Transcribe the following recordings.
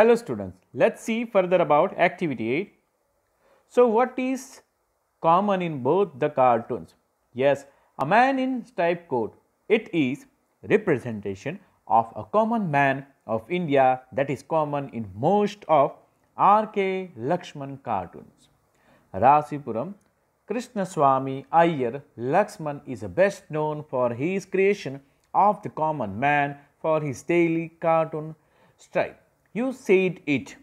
Hello students, let's see further about activity 8. So what is common in both the cartoons? Yes, a man in stripe coat. It is representation of a common man of India that is common in most of R.K. Lakshman cartoons. Rasipuram Krishnaswamy Iyer Lakshman is best known for his creation of the common man for his daily cartoon stripe. You Said It,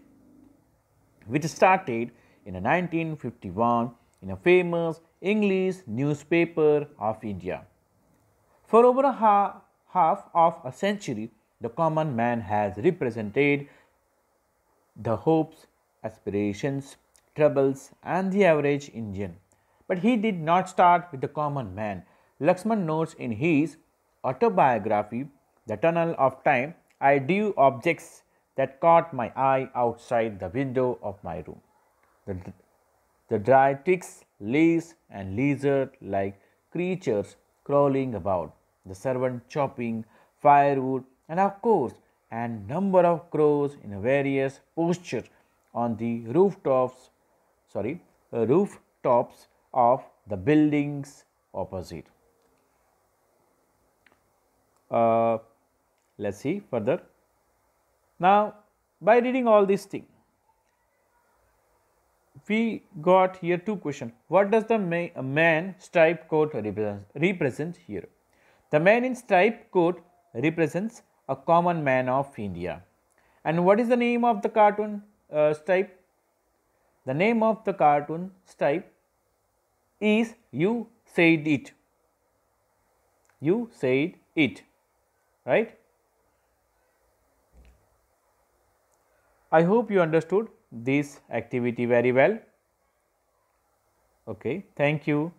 which started in 1951 in a famous English newspaper of India. For over a ha half of a century, the common man has represented the hopes, aspirations, troubles, and the average Indian. But he did not start with the common man. Laxman notes in his autobiography, The Tunnel of Time, I do objects that caught my eye outside the window of my room. The, the ticks, leaves, and lizard like creatures crawling about, the servant chopping firewood, and of course, a number of crows in various postures on the rooftops, sorry, uh, rooftops of the buildings opposite. Uh, let's see further. Now, by reading all these things, we got here two questions. What does the man stripe coat represent here? The man in stripe coat represents a common man of India. And what is the name of the cartoon uh, stripe? The name of the cartoon stripe is You Said It. You Said It. Right? I hope you understood this activity very well. Okay, thank you.